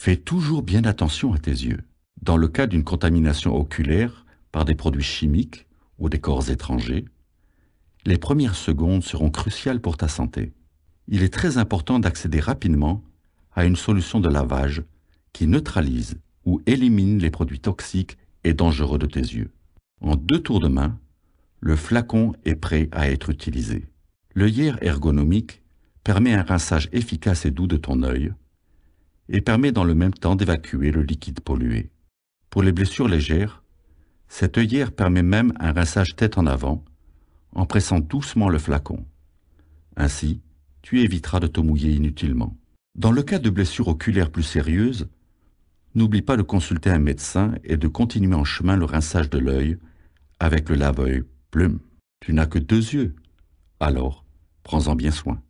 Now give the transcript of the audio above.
Fais toujours bien attention à tes yeux. Dans le cas d'une contamination oculaire par des produits chimiques ou des corps étrangers, les premières secondes seront cruciales pour ta santé. Il est très important d'accéder rapidement à une solution de lavage qui neutralise ou élimine les produits toxiques et dangereux de tes yeux. En deux tours de main, le flacon est prêt à être utilisé. L'œillère ergonomique permet un rinçage efficace et doux de ton œil et permet dans le même temps d'évacuer le liquide pollué. Pour les blessures légères, cette œillère permet même un rinçage tête en avant en pressant doucement le flacon. Ainsi, tu éviteras de te mouiller inutilement. Dans le cas de blessures oculaires plus sérieuses, n'oublie pas de consulter un médecin et de continuer en chemin le rinçage de l'œil avec le lave-œil plume. Tu n'as que deux yeux, alors prends-en bien soin.